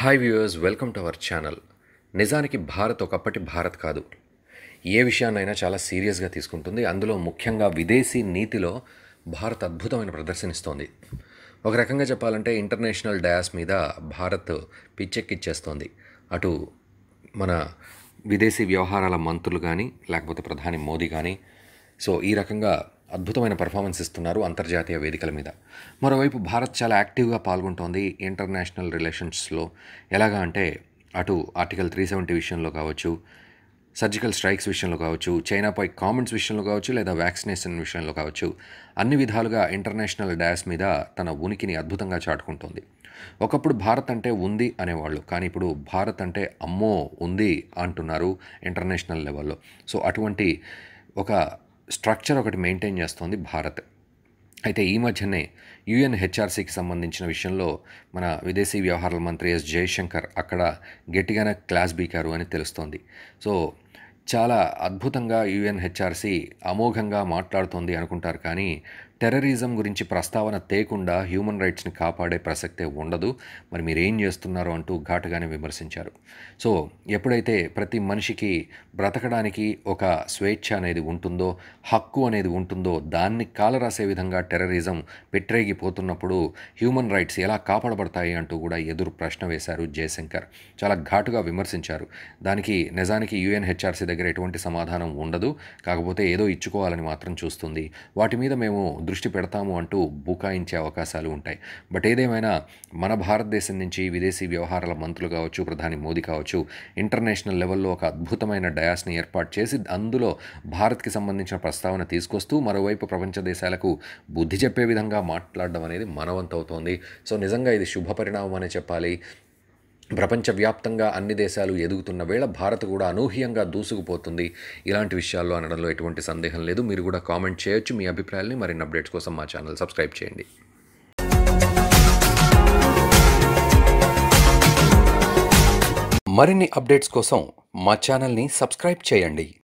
hi viewers welcome to our channel నిజానికి భారత్ ఒకప్పటి భారత్ కాదు ఏ విషయాన్నైనా చాలా సీరియస్గా తీసుకుంటుంది అందులో ముఖ్యంగా విదేశీ నీతిలో భారత్ అద్భుతమైన ప్రదర్శనిస్తోంది ఒక రకంగా చెప్పాలంటే ఇంటర్నేషనల్ డయాస్ మీద భారత్ పిచ్చెక్కిచ్చేస్తోంది అటు మన విదేశీ వ్యవహారాల మంత్రులు కానీ లేకపోతే ప్రధాని మోదీ కానీ సో ఈ రకంగా అద్భుతమైన పర్ఫార్మెన్స్ ఇస్తున్నారు అంతర్జాతీయ వేదికల మీద మరోవైపు భారత్ చాలా యాక్టివ్గా పాల్గొంటోంది ఇంటర్నేషనల్ రిలేషన్స్లో ఎలాగా అంటే అటు ఆర్టికల్ త్రీ సెవెంటీ విషయంలో కావచ్చు సర్జికల్ స్ట్రైక్స్ విషయంలో కావచ్చు చైనాపై కామెంట్స్ విషయంలో కావచ్చు లేదా వ్యాక్సినేషన్ విషయంలో కావచ్చు అన్ని విధాలుగా ఇంటర్నేషనల్ డ్యాస్ మీద తన ఉనికిని అద్భుతంగా చాటుకుంటోంది ఒకప్పుడు భారత్ అంటే ఉంది అనేవాళ్ళు కానీ ఇప్పుడు భారత్ అంటే అమ్మో ఉంది అంటున్నారు ఇంటర్నేషనల్ లెవెల్లో సో అటువంటి ఒక స్ట్రక్చర్ ఒకటి మెయింటైన్ చేస్తోంది భారత్ అయితే ఈ మధ్యనే హెచ్ఆర్సీకి సంబంధించిన విషయంలో మన విదేశీ వ్యవహారాల మంత్రి ఎస్ జయశంకర్ అక్కడ గట్టిగానే క్లాస్ బీకారు అని తెలుస్తోంది సో చాలా అద్భుతంగా యుఎన్హెచ్ఆర్సి అమోఘంగా మాట్లాడుతోంది అనుకుంటారు కానీ టెర్రరిజం గురించి ప్రస్తావన తేకుండా హ్యూమన్ రైట్స్ని కాపాడే ప్రసక్తే ఉండదు మరి మీరు ఏం చేస్తున్నారో అంటూ ఘాటుగానే విమర్శించారు సో ఎప్పుడైతే ప్రతి మనిషికి బ్రతకడానికి ఒక స్వేచ్ఛ అనేది ఉంటుందో హక్కు అనేది ఉంటుందో దాన్ని కాలరాసే విధంగా టెర్రరిజం పెట్టరేగిపోతున్నప్పుడు హ్యూమన్ రైట్స్ ఎలా కాపాడబడతాయి అంటూ కూడా ఎదురు ప్రశ్న వేశారు జయశంకర్ చాలా ఘాటుగా విమర్శించారు దానికి నిజానికి యుఎన్హెచ్ఆర్సీ దగ్గర దగ్గర ఎటువంటి సమాధానం ఉండదు కాకపోతే ఏదో ఇచ్చుకోవాలని మాత్రం చూస్తుంది వాటి మీద మేము దృష్టి పెడతాము అంటూ బుకాయించే అవకాశాలు ఉంటాయి బట్ ఏదేమైనా మన భారతదేశం నుంచి విదేశీ వ్యవహారాల మంత్రులు కావచ్చు ప్రధాని మోదీ కావచ్చు ఇంటర్నేషనల్ లెవెల్లో ఒక అద్భుతమైన డయాస్ని ఏర్పాటు చేసి అందులో భారత్కి సంబంధించిన ప్రస్తావన తీసుకొస్తూ మరోవైపు ప్రపంచ దేశాలకు బుద్ధి చెప్పే విధంగా మాట్లాడడం అనేది మనవంతవుతోంది సో నిజంగా ఇది శుభ పరిణామం అనే చెప్పాలి ప్రపంచవ్యాప్తంగా అన్ని దేశాలు ఎదుగుతున్న వేళ భారత్ కూడా అనూహ్యంగా దూసుకుపోతుంది ఇలాంటి విషయాల్లో అనడంలో ఎటువంటి సందేహం లేదు మీరు కూడా కామెంట్ చేయొచ్చు మీ అభిప్రాయాల్ని మరిన్ని అప్డేట్స్ కోసం మా ఛానల్ సబ్స్క్రైబ్ చేయండి మరిన్ని అప్డేట్స్ కోసం మా ఛానల్ని సబ్స్క్రైబ్ చేయండి